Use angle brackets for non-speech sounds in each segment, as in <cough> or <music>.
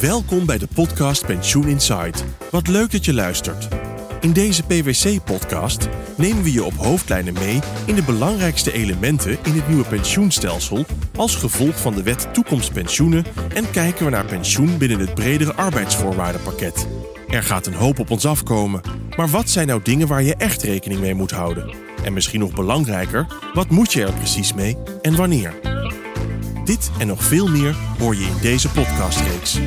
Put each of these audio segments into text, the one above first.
Welkom bij de podcast Pensioen Insight. Wat leuk dat je luistert. In deze PwC-podcast nemen we je op hoofdlijnen mee in de belangrijkste elementen in het nieuwe pensioenstelsel als gevolg van de wet toekomstpensioenen en kijken we naar pensioen binnen het bredere arbeidsvoorwaardenpakket. Er gaat een hoop op ons afkomen, maar wat zijn nou dingen waar je echt rekening mee moet houden? En misschien nog belangrijker, wat moet je er precies mee en wanneer? Dit en nog veel meer hoor je in deze podcastreeks.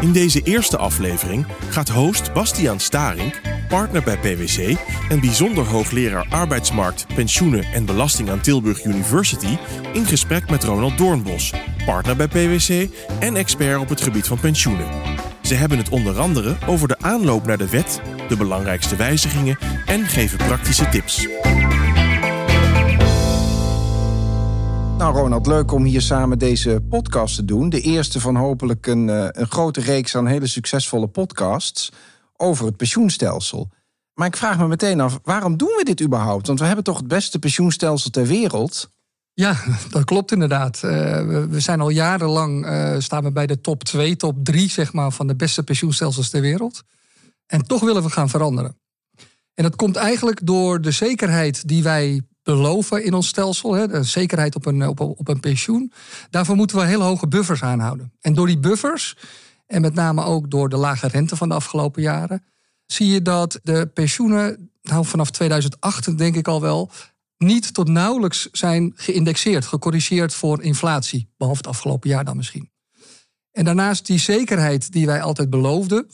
In deze eerste aflevering gaat host Bastiaan Staring, partner bij PwC en bijzonder hoogleraar arbeidsmarkt, pensioenen en belasting aan Tilburg University, in gesprek met Ronald Doornbos, partner bij PwC en expert op het gebied van pensioenen. Ze hebben het onder andere over de aanloop naar de wet, de belangrijkste wijzigingen en geven praktische tips. Nou Ronald, leuk om hier samen deze podcast te doen. De eerste van hopelijk een, eh, een grote reeks aan hele succesvolle podcasts over het pensioenstelsel. Maar ik vraag me meteen af, waarom doen we dit überhaupt? Want we hebben toch het beste pensioenstelsel ter wereld? Ja, <laughs> dat klopt inderdaad. Eh, we zijn al jarenlang eh, staan we bij de top 2, top 3 zeg maar, van de beste pensioenstelsels ter wereld. En toch willen we gaan veranderen. En dat komt eigenlijk door de zekerheid die wij beloven in ons stelsel, hè, de zekerheid op een, op, op een pensioen, daarvoor moeten we heel hoge buffers aanhouden. En door die buffers, en met name ook door de lage rente van de afgelopen jaren, zie je dat de pensioenen, nou, vanaf 2008 denk ik al wel, niet tot nauwelijks zijn geïndexeerd, gecorrigeerd voor inflatie, behalve het afgelopen jaar dan misschien. En daarnaast die zekerheid die wij altijd beloofden,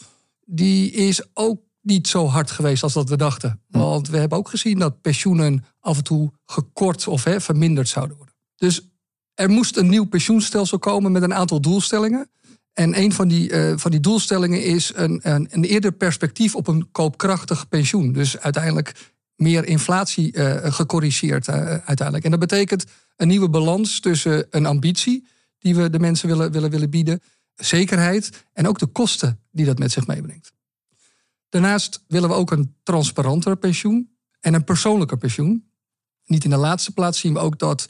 die is ook niet zo hard geweest als dat we dachten. Hm. Want we hebben ook gezien dat pensioenen af en toe gekort of hè, verminderd zouden worden. Dus er moest een nieuw pensioenstelsel komen met een aantal doelstellingen. En een van die, eh, van die doelstellingen is een, een, een, eerder perspectief op een koopkrachtig pensioen. Dus uiteindelijk meer inflatie eh, gecorrigeerd eh, uiteindelijk. En dat betekent een nieuwe balans tussen een ambitie die we de mensen willen, willen, willen bieden, zekerheid en ook de kosten die dat met zich meebrengt. Daarnaast willen we ook een transparanter pensioen en een persoonlijker pensioen. Niet in de laatste plaats zien we ook dat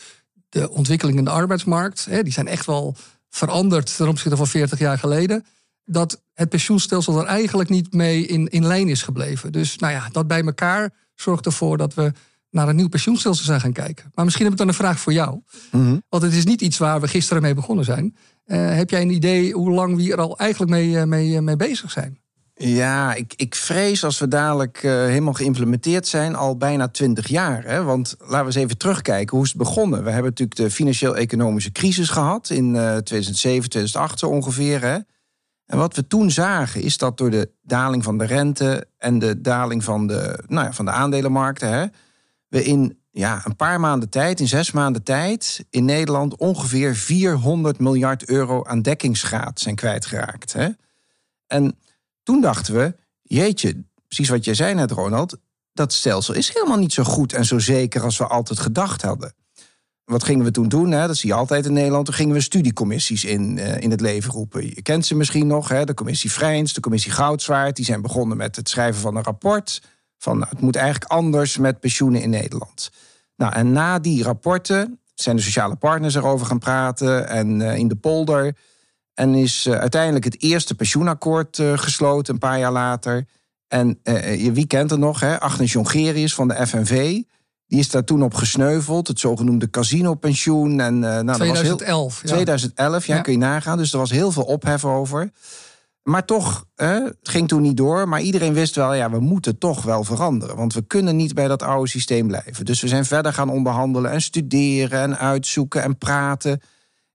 de ontwikkelingen in de arbeidsmarkt, hè, die zijn echt wel veranderd ten opzichte van 40 jaar geleden, dat het pensioenstelsel er eigenlijk niet mee in, in lijn is gebleven. Dus nou ja, dat bij elkaar zorgt ervoor dat we naar een nieuw pensioenstelsel zijn gaan kijken. Maar misschien heb ik dan een vraag voor jou. Mhm. Want het is niet iets waar we gisteren mee begonnen zijn. Eh, heb jij een idee hoe lang we hier al eigenlijk mee, eh, mee, eh, mee bezig zijn? Ja, ik, ik vrees als we dadelijk eh, helemaal geïmplementeerd zijn, al bijna twintig jaar. Hè? Want laten we eens even terugkijken hoe is het begonnen. We hebben natuurlijk de financieel-economische crisis gehad in 2007, eh, 2008 zo ongeveer. Hè? En wat we toen zagen is dat door de daling van de rente en de daling van de, nou ja, van de aandelenmarkten, hè, we in ja, een paar maanden tijd, in zes maanden tijd, in Nederland ongeveer 400 miljard euro aan dekkingsgraad zijn kwijtgeraakt. Hè? En toen dachten we, jeetje, precies wat jij zei net, Ronald, dat stelsel is helemaal niet zo goed en zo zeker als we altijd gedacht hadden. Wat gingen we toen doen? Hè? Dat zie je altijd in Nederland. Toen gingen we studiecommissies in, eh, in het leven roepen. Je kent ze misschien nog, hè? de commissie Vrijns, de commissie Goudzwaard. Die zijn begonnen met het schrijven van een rapport. Van het moet eigenlijk anders met pensioenen in Nederland. Nou, en na die rapporten zijn de sociale partners erover gaan praten. En eh, in de polder en is eh, uiteindelijk het eerste pensioenakkoord eh, gesloten een paar jaar later. En eh, wie kent er nog? Hè? Agnes Jongerius van de FNV. Die is daar toen op gesneuveld, het zogenoemde casino-pensioen. En, nou, 2011. Was heel, 2011, ja. ja, kun je nagaan. Dus er was heel veel ophef over. Maar toch, het ging toen niet door. Maar iedereen wist wel, ja, we moeten toch wel veranderen. Want we kunnen niet bij dat oude systeem blijven. Dus we zijn verder gaan onderhandelen en studeren en uitzoeken en praten.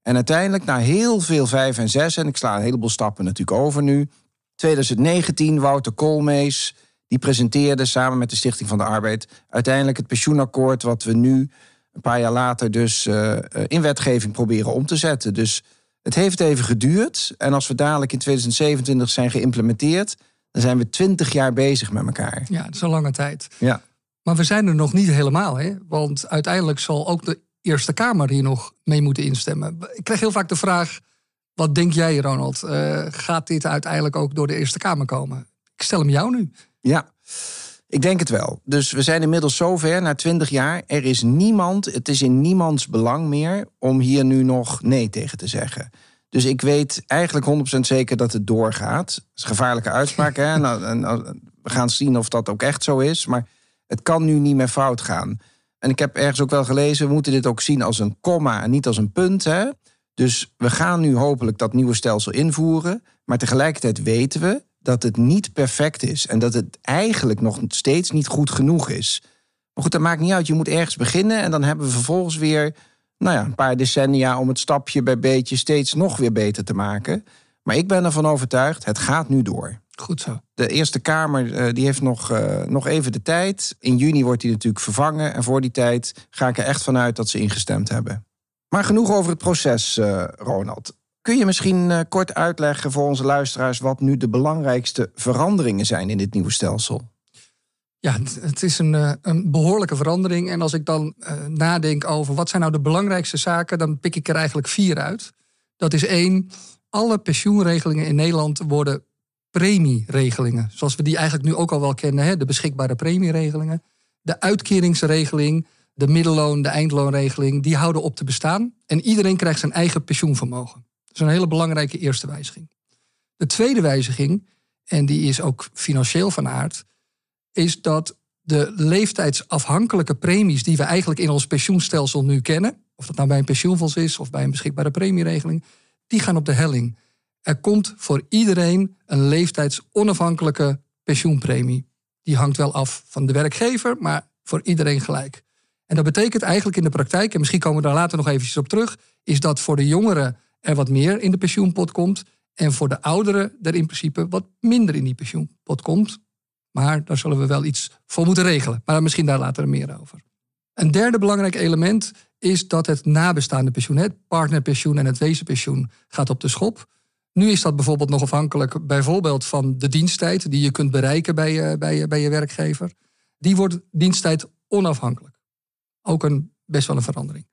En uiteindelijk, na heel veel vijf en zes, en ik sla een heleboel stappen natuurlijk over nu. 2019, Wouter Koolmees, die presenteerde samen met de Stichting van de Arbeid uiteindelijk het pensioenakkoord, wat we nu een paar jaar later dus eh, eh, in wetgeving proberen om te zetten. Dus het heeft even geduurd. En als we dadelijk in 2027 zijn geïmplementeerd, dan zijn we twintig jaar bezig met elkaar. Ja, dat is een lange tijd. Ja. Maar we zijn er nog niet helemaal, hè? want uiteindelijk zal ook de Eerste Kamer hier nog mee moeten instemmen. Ik krijg heel vaak de vraag: wat denk jij, Ronald? Eh, gaat dit uiteindelijk ook door de Eerste Kamer komen? Ik stel hem jou nu. Ja. Ik denk het wel. Dus we zijn inmiddels zover, na twintig jaar, er is niemand, het is in niemands belang meer om hier nu nog nee tegen te zeggen. Dus ik weet eigenlijk 100% zeker dat het doorgaat. Dat is gevaarlijke uitspraak. Hè? <laughs> Nou, we gaan zien of dat ook echt zo is. Maar het kan nu niet meer fout gaan. En ik heb ergens ook wel gelezen, we moeten dit ook zien als een komma en niet als een punt. Hè? Dus we gaan nu hopelijk dat nieuwe stelsel invoeren. Maar tegelijkertijd weten we dat het niet perfect is. En dat het eigenlijk nog steeds niet goed genoeg is. Maar goed, dat maakt niet uit. Je moet ergens beginnen. En dan hebben we vervolgens weer nou ja, een paar decennia om het stapje bij beetje steeds nog weer beter te maken. Maar ik ben ervan overtuigd, het gaat nu door. De Eerste Kamer eh, die heeft nog, eh, nog even de tijd. In juni wordt hij natuurlijk vervangen. En voor die tijd ga ik er echt vanuit dat ze ingestemd hebben. Maar genoeg over het proces, eh, Ronald. Kun je misschien kort uitleggen voor onze luisteraars wat nu de belangrijkste veranderingen zijn in dit nieuwe stelsel? Ja, het is een, een behoorlijke verandering. En als ik dan nadenk over wat zijn nou de belangrijkste zaken, dan pik ik er eigenlijk vier uit. Dat is één, alle pensioenregelingen in Nederland worden premieregelingen. Zoals we die eigenlijk nu ook al wel kennen. Hè? De beschikbare premieregelingen. De uitkeringsregeling. De middelloon, de eindloonregeling. Die houden op te bestaan. En iedereen krijgt zijn eigen pensioenvermogen. Dat is een hele belangrijke eerste wijziging. De tweede wijziging, en die is ook financieel van aard, is dat de leeftijdsafhankelijke premies die we eigenlijk in ons pensioenstelsel nu kennen, of dat nou bij een pensioenfonds is of bij een beschikbare premieregeling, die gaan op de helling. Er komt voor iedereen een leeftijdsonafhankelijke pensioenpremie. Die hangt wel af van de werkgever, maar voor iedereen gelijk. En dat betekent eigenlijk in de praktijk, en misschien komen we daar later nog eventjes op terug, is dat voor de jongeren er wat meer in de pensioenpot komt en voor de ouderen er in principe wat minder in die pensioenpot komt. Maar daar zullen we wel iets voor moeten regelen. Maar misschien daar later meer over. Een derde belangrijk element is dat het nabestaande pensioen, het partnerpensioen en het wezenpensioen, gaat op de schop. Nu is dat bijvoorbeeld nog afhankelijk bijvoorbeeld van de diensttijd die je kunt bereiken bij je, bij je, bij je werkgever. Die wordt diensttijd onafhankelijk. Ook een, best wel een verandering.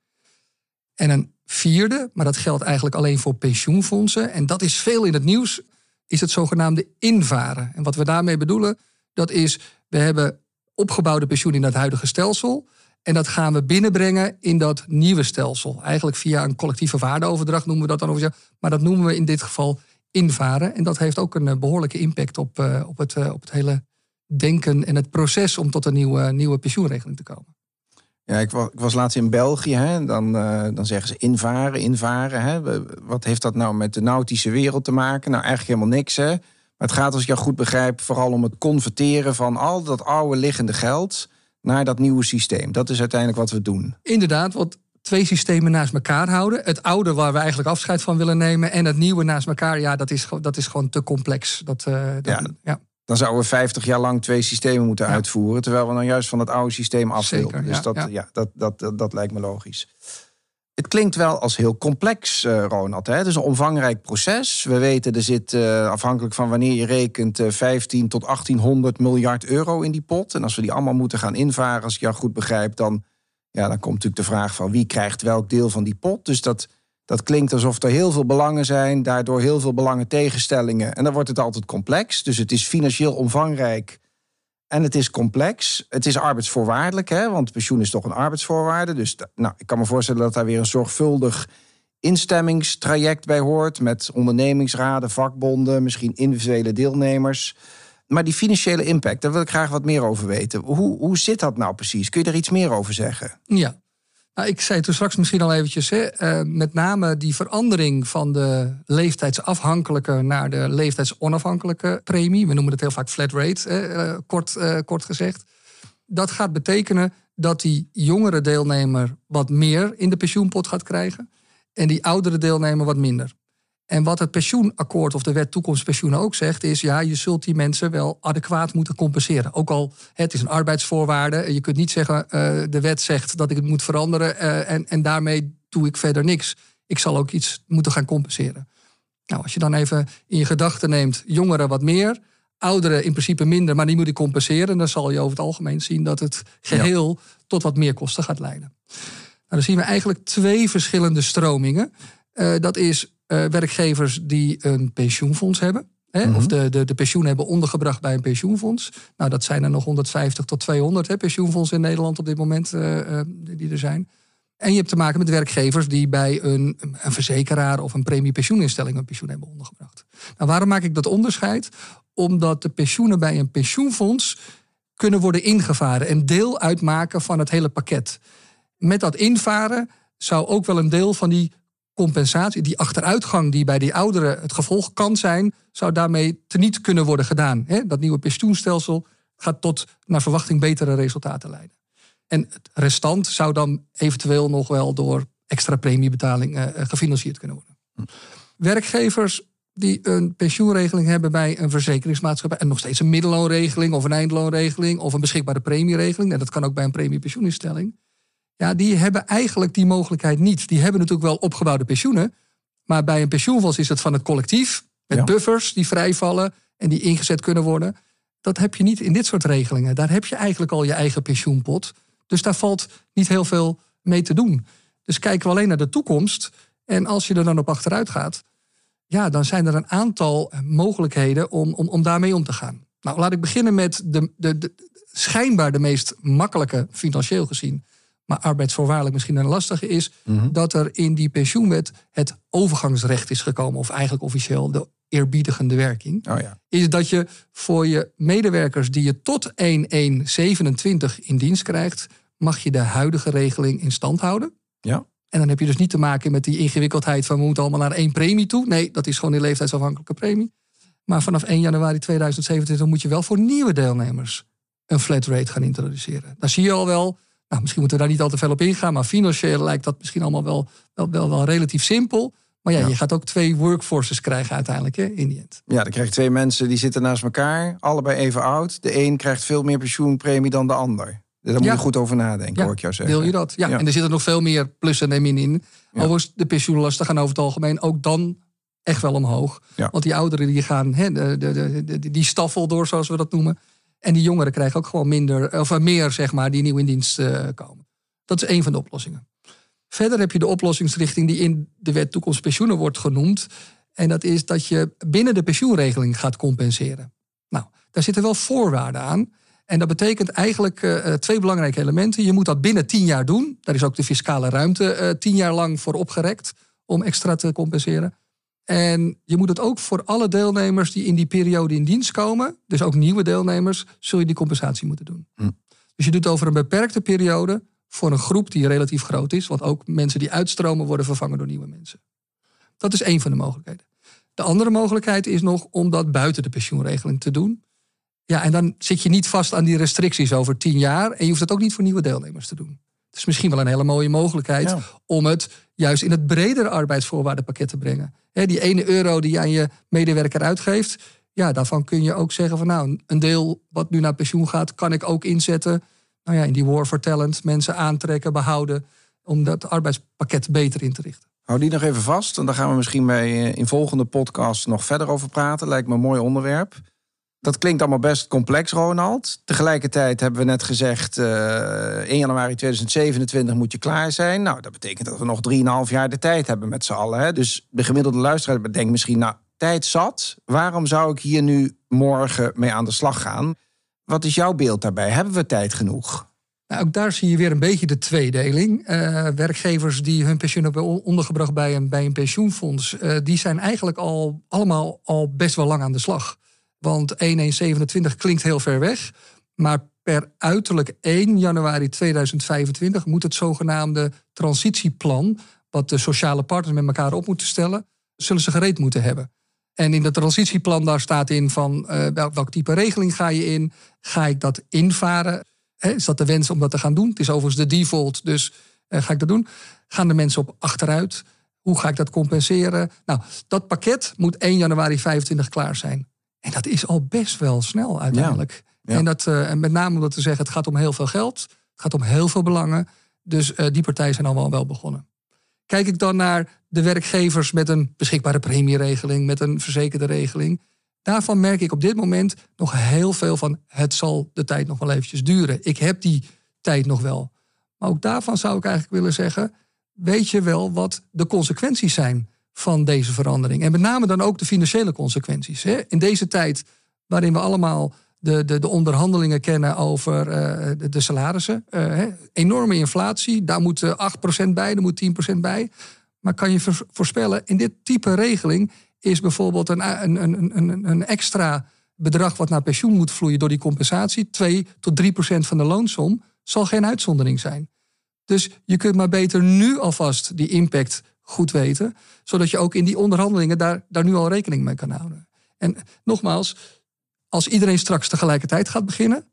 En een vierde, maar dat geldt eigenlijk alleen voor pensioenfondsen, en dat is veel in het nieuws, is het zogenaamde invaren. En wat we daarmee bedoelen, dat is we hebben opgebouwde pensioen in het huidige stelsel. En dat gaan we binnenbrengen in dat nieuwe stelsel. Eigenlijk via een collectieve waardeoverdracht noemen we dat dan overigens. Maar dat noemen we in dit geval invaren. En dat heeft ook een eh, behoorlijke impact op, eh, op, het, eh, op het hele denken en het proces om tot een nieuwe, nieuwe pensioenregeling te komen. Ja, ik was, ik was laatst in België. Hè, dan, dan zeggen ze invaren, invaren. Hè. Wat heeft dat nou met de nautische wereld te maken? Nou, eigenlijk helemaal niks. Hè. Maar het gaat, als ik jou goed begrijp, vooral om het converteren van al dat oude liggende geld naar dat nieuwe systeem. Dat is uiteindelijk wat we doen. Inderdaad, want twee systemen naast elkaar houden. Het oude waar we eigenlijk afscheid van willen nemen en het nieuwe naast elkaar. Ja, dat is, dat is gewoon te complex. Dat, eh, ja. Dan zouden we 50 jaar lang twee systemen moeten uitvoeren. Terwijl we dan juist van het oude systeem af willen. Dus ja, dat, ja. dat, dat, dat, dat lijkt me logisch het klinkt wel als heel complex, eh, Ronald. Het is een omvangrijk proces. We weten, er zit eh, afhankelijk van wanneer je rekent... 15 eh, tot 1800 miljard euro in die pot. En als we die allemaal moeten gaan invaren, als ik jou goed begrijp... dan, ja, dan komt natuurlijk de vraag van wie krijgt welk deel van die pot. Dus dat, dat klinkt alsof er heel veel belangen zijn... daardoor heel veel belangen tegenstellingen. En dan wordt het altijd complex. Dus het is financieel omvangrijk... En het is complex. Het is arbeidsvoorwaardelijk, hè? want pensioen is toch een arbeidsvoorwaarde. Dus nou, ik kan me voorstellen dat daar weer een zorgvuldig instemmingstraject bij hoort. Met ondernemingsraden, vakbonden, misschien individuele deelnemers. Maar die financiële impact, daar wil ik graag wat meer over weten. Hoe, hoe zit dat nou precies? Kun je daar iets meer over zeggen? Ja, nou, ik zei toen straks misschien al eventjes, hè, eh, met name die verandering van de leeftijdsafhankelijke naar de leeftijdsonafhankelijke premie. We noemen het heel vaak flat rate, hè, eh, kort, eh, kort gezegd. Dat gaat betekenen dat die jongere deelnemer wat meer in de pensioenpot gaat krijgen en die oudere deelnemer wat minder. En wat het pensioenakkoord of de wet toekomstpensioenen ook zegt, is ja, je zult die mensen wel adequaat moeten compenseren. Ook al het is een arbeidsvoorwaarde, je kunt niet zeggen, eh, de wet zegt dat ik het moet veranderen eh, en, en daarmee doe ik verder niks. Ik zal ook iets moeten gaan compenseren. Nou, als je dan even in je gedachten neemt, jongeren wat meer, ouderen in principe minder, maar die moet ik compenseren, dan zal je over het algemeen zien dat het geheel tot wat meer kosten gaat leiden. Nou, dan zien we eigenlijk twee verschillende stromingen. Eh, dat is eh, werkgevers die een pensioenfonds hebben. Hè, Of mhm. de, de, de pensioen hebben ondergebracht bij een pensioenfonds. Nou, dat zijn er nog 150 tot 200 hè, pensioenfondsen in Nederland op dit moment eh, eh, die er zijn. En je hebt te maken met werkgevers die bij een, een verzekeraar of een premiepensioeninstelling een pensioen hebben ondergebracht. Nou, waarom maak ik dat onderscheid? Omdat de pensioenen bij een pensioenfonds kunnen worden ingevaren en deel uitmaken van het hele pakket. Met dat invaren zou ook wel een deel van die compensatie, die achteruitgang die bij die ouderen het gevolg kan zijn, zou daarmee teniet kunnen worden gedaan. dat nieuwe pensioenstelsel gaat tot naar verwachting betere resultaten leiden. En het restant zou dan eventueel nog wel door extra premiebetaling eh, eh, gefinancierd kunnen worden. Werkgevers die een pensioenregeling hebben bij een verzekeringsmaatschappij. En nog steeds een middelloonregeling of een eindloonregeling of een beschikbare premieregeling. En dat kan ook bij een premiepensioeninstelling. Ja, die hebben eigenlijk die mogelijkheid niet. Die hebben natuurlijk wel opgebouwde pensioenen. Maar bij een pensioenfonds is het van het collectief. Met buffers die vrijvallen en die ingezet kunnen worden. Dat heb je niet in dit soort regelingen. Daar heb je eigenlijk al je eigen pensioenpot. Dus daar valt niet heel veel mee te doen. Dus kijken we alleen naar de toekomst. En als je er dan op achteruit gaat, ja, dan zijn er een aantal mogelijkheden om, om, om daarmee om te gaan. Nou, laat ik beginnen met de, de schijnbaar de meest makkelijke, financieel gezien maar arbeidsvoorwaardelijk misschien een lastige is, mhm. dat er in die pensioenwet het overgangsrecht is gekomen, of eigenlijk officieel de eerbiedigende werking. Oh ja. Is dat je voor je medewerkers die je tot 1, 1-1-27 in dienst krijgt, mag je de huidige regeling in stand houden. Ja. En dan heb je dus niet te maken met die ingewikkeldheid van we moeten allemaal naar één premie toe. Nee, dat is gewoon die leeftijdsafhankelijke premie. Maar vanaf 1 januari 2027 moet je wel voor nieuwe deelnemers een flat rate gaan introduceren. Dan zie je al wel nou, misschien moeten we daar niet al te veel op ingaan, maar financieel lijkt dat misschien allemaal wel, wel, wel, wel relatief simpel. Maar ja, je gaat ook twee workforces krijgen uiteindelijk hè, in die end. Ja, dan krijg je twee mensen die zitten naast elkaar, allebei even oud. De een krijgt veel meer pensioenpremie dan de ander. Dus daar moet je goed over nadenken, hoor ik jou zeggen. Wil je dat? Ja. en er zitten nog veel meer plussen en min in. Overigens, de pensioenlasten gaan over het algemeen ook dan echt wel omhoog. Want die ouderen die gaan, hè, de, de, die staffel door, zoals we dat noemen, en die jongeren krijgen ook gewoon minder, of eh, meer, zeg maar, die nieuw in dienst eh, komen. Dat is één van de oplossingen. Verder heb je de oplossingsrichting die in de wet toekomst pensioenen wordt genoemd. En dat is dat je binnen de pensioenregeling gaat compenseren. Nou, daar zitten wel voorwaarden aan. En dat betekent eigenlijk eh, twee belangrijke elementen. Je moet dat binnen tien jaar doen. Daar is ook de fiscale ruimte tien jaar lang voor opgerekt om extra te compenseren. En je moet het ook voor alle deelnemers die in die periode in dienst komen, dus ook nieuwe deelnemers, zul je die compensatie moeten doen. Hm. Dus je doet over een beperkte periode voor een groep die relatief groot is, want ook mensen die uitstromen worden vervangen door nieuwe mensen. Dat is één van de mogelijkheden. De andere mogelijkheid is nog om dat buiten de pensioenregeling te doen. Ja, en dan zit je niet vast aan die restricties over tien jaar en je hoeft dat ook niet voor nieuwe deelnemers te doen is misschien wel een hele mooie mogelijkheid om het juist in het bredere arbeidsvoorwaardenpakket te brengen. die ene euro die je aan je medewerker uitgeeft, ja, daarvan kun je ook zeggen van nou, een deel wat nu naar pensioen gaat, kan ik ook inzetten. Nou ja, in die war for talent, mensen aantrekken, behouden, om dat arbeidspakket beter in te richten. Hou die nog even vast en daar gaan we misschien bij eh, in volgende podcast nog verder over praten. Lijkt me een mooi onderwerp. Dat klinkt allemaal best complex, Ronald. Tegelijkertijd hebben we net gezegd: 1 eh, januari 2027 moet je klaar zijn. Nou, dat betekent dat we nog 3,5 jaar de tijd hebben met z'n allen. Hè? Dus de gemiddelde luisteraar denkt misschien: nou, tijd zat. Waarom zou ik hier nu morgen mee aan de slag gaan? Wat is jouw beeld daarbij? Hebben we tijd genoeg? Nou, ook daar zie je weer een beetje de tweedeling. Eh, werkgevers die hun pensioen hebben ondergebracht bij een, bij een pensioenfonds, eh, die zijn eigenlijk al allemaal al best wel lang aan de slag. Want 1127 klinkt heel ver weg. Maar per uiterlijk 1 januari 2025 moet het zogenaamde transitieplan, wat de sociale partners met elkaar op moeten stellen, zullen ze gereed moeten hebben. En in dat transitieplan daar staat in van eh, welk, type regeling ga je in? Ga ik dat invaren? is dat de wens om dat te gaan doen? Het is overigens de default, dus eh, ga ik dat doen? Gaan de mensen op achteruit? Hoe ga ik dat compenseren? Nou, dat pakket moet 1 januari 25 klaar zijn. En dat is al best wel snel uiteindelijk. En, dat, eh, met name omdat te zeggen, het gaat om heel veel geld, het gaat om heel veel belangen. Dus eh, die partijen zijn allemaal wel begonnen. Kijk ik dan naar de werkgevers met een beschikbare premieregeling, met een verzekerde regeling. Daarvan merk ik op dit moment nog heel veel van het zal de tijd nog wel eventjes duren. Ik heb die tijd nog wel. Maar ook daarvan zou ik eigenlijk willen zeggen, weet je wel wat de consequenties zijn? van deze verandering. En met name dan ook de financiële consequenties. In deze tijd waarin we allemaal de, de, de onderhandelingen kennen over eh, de, de salarissen. Eh, Enorme inflatie, daar moet 8% eh, bij, daar moet 10% bij. Maar kan je voorspellen, in dit type regeling is bijvoorbeeld een, een, een, een extra bedrag wat naar pensioen moet vloeien door die compensatie, 2 tot 3 van de loonsom, zal geen uitzondering zijn. Dus je kunt maar beter nu alvast die impact goed weten. Zodat je ook in die onderhandelingen daar, daar nu al rekening mee kan houden. En nogmaals, als iedereen straks tegelijkertijd gaat beginnen.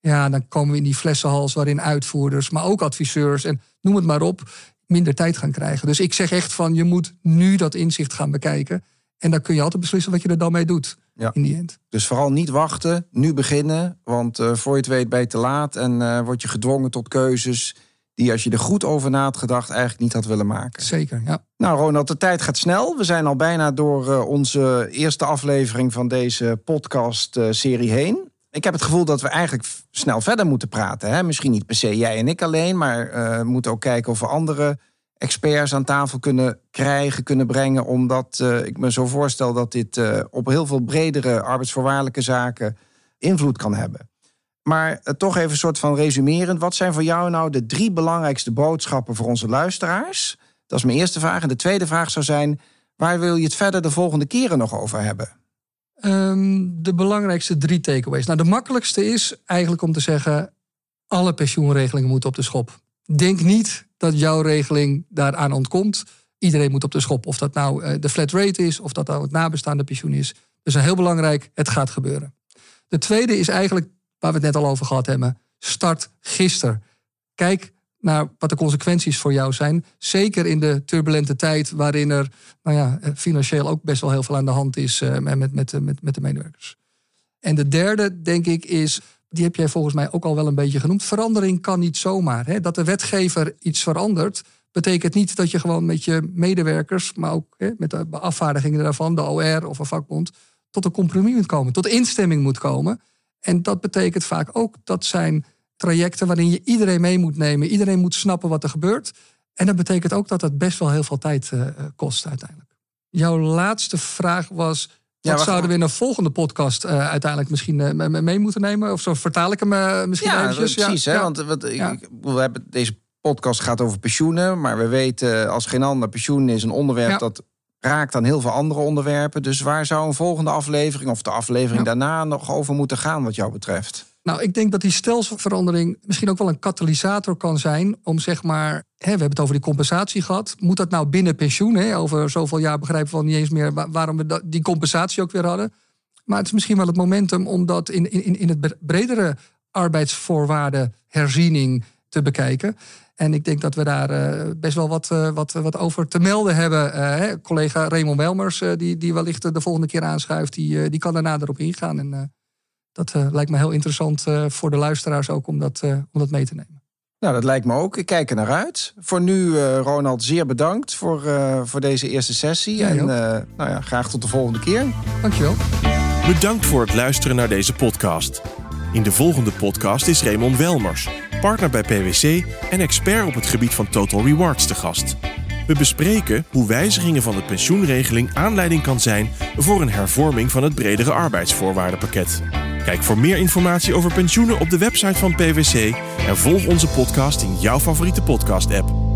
Ja, dan komen we in die flessenhals waarin uitvoerders, maar ook adviseurs en noem het maar op, minder tijd gaan krijgen. Dus ik zeg echt van je moet nu dat inzicht gaan bekijken. En dan kun je altijd beslissen wat je er dan mee doet ja. in die end. Dus vooral niet wachten, nu beginnen. Want eh, voor je het weet ben je te laat en uh, word je gedwongen tot keuzes die als je er goed over na had gedacht eigenlijk niet had willen maken. Zeker, ja. Nou Ronald, de tijd gaat snel. We zijn al bijna door eh, onze eerste aflevering van deze podcast-serie eh, heen. Ik heb het gevoel dat we eigenlijk snel verder moeten praten. Hè? Misschien niet per se jij en ik alleen, maar eh, we moeten ook kijken of we andere experts aan tafel kunnen krijgen, kunnen brengen. Omdat ik me zo voorstel dat dit op heel veel bredere arbeidsvoorwaardelijke zaken invloed kan hebben. Maar eh, toch even een soort van resumerend. Wat zijn voor jou nou de drie belangrijkste boodschappen voor onze luisteraars? Dat is mijn eerste vraag. En de tweede vraag zou zijn: waar wil je het verder de volgende keren nog over hebben? Ehm, de belangrijkste drie takeaways. Nou, de makkelijkste is eigenlijk om te zeggen: alle pensioenregelingen moeten op de schop. Denk niet dat jouw regeling daaraan ontkomt. Iedereen moet op de schop. Of dat nou eh, de flat rate is, of dat nou het nabestaande pensioen is. Dus heel belangrijk, het gaat gebeuren. De tweede is eigenlijk waar we het net al over gehad hebben. Start gisteren. Kijk naar wat de consequenties voor jou zijn. Zeker in de turbulente tijd waarin er nou ja, eh, financieel ook best wel heel veel aan de hand is eh, met, met, met, met de medewerkers. En de derde, denk ik, is, die heb jij volgens mij ook al wel een beetje genoemd. Verandering kan niet zomaar. Hè? Dat de wetgever iets verandert, betekent niet dat je gewoon met je medewerkers, maar ook hè, met de afvaardigingen daarvan, de OR of een vakbond, tot een compromis moet komen, tot instemming moet komen. En dat betekent vaak ook dat zijn trajecten waarin je iedereen mee moet nemen. Iedereen moet snappen wat er gebeurt. En dat betekent ook dat dat best wel heel veel tijd eh, kost uiteindelijk. Jouw laatste vraag was. Wat zouden we in een volgende podcast eh, uiteindelijk misschien eh, mee moeten nemen? Of zo vertaal ik hem uh, misschien ja, Precies, ja, hè? Want wat, we hebben, deze podcast gaat over pensioenen. Maar we weten als geen ander, pensioen is een onderwerp dat raakt aan heel veel andere onderwerpen. Dus waar zou een volgende aflevering of de aflevering nou. daarna nog over moeten gaan, wat jou betreft? Nou, ik denk dat die stelselverandering misschien ook wel een katalysator kan zijn om zeg maar, hè, we hebben het over die compensatie gehad. Moet dat nou binnen pensioen? Hè? Over zoveel jaar begrijpen we al niet eens meer waarom we die compensatie ook weer hadden. Maar het is misschien wel het momentum om dat in, in, in het bredere arbeidsvoorwaardenherziening te bekijken. En ik denk dat we daar eh, best wel wat, eh, wat, wat over te melden hebben. Eh, collega Raymond Welmers, die, die wellicht de volgende keer aanschuift, die, die kan daarna erop ingaan. En dat lijkt me heel interessant voor de luisteraars ook om dat, om dat mee te nemen. Nou, dat lijkt me ook. Ik kijk er naar uit. Voor nu, Ronald, zeer bedankt voor, voor deze eerste sessie. en nou ja, graag tot de volgende keer. Dankjewel. Bedankt voor het luisteren naar deze podcast. In de volgende podcast is Raymond Welmers, partner bij PwC en expert op het gebied van Total Rewards te gast. We bespreken hoe wijzigingen van de pensioenregeling aanleiding kan zijn voor een hervorming van het bredere arbeidsvoorwaardenpakket. Kijk voor meer informatie over pensioenen op de website van PwC en volg onze podcast in jouw favoriete podcast-app.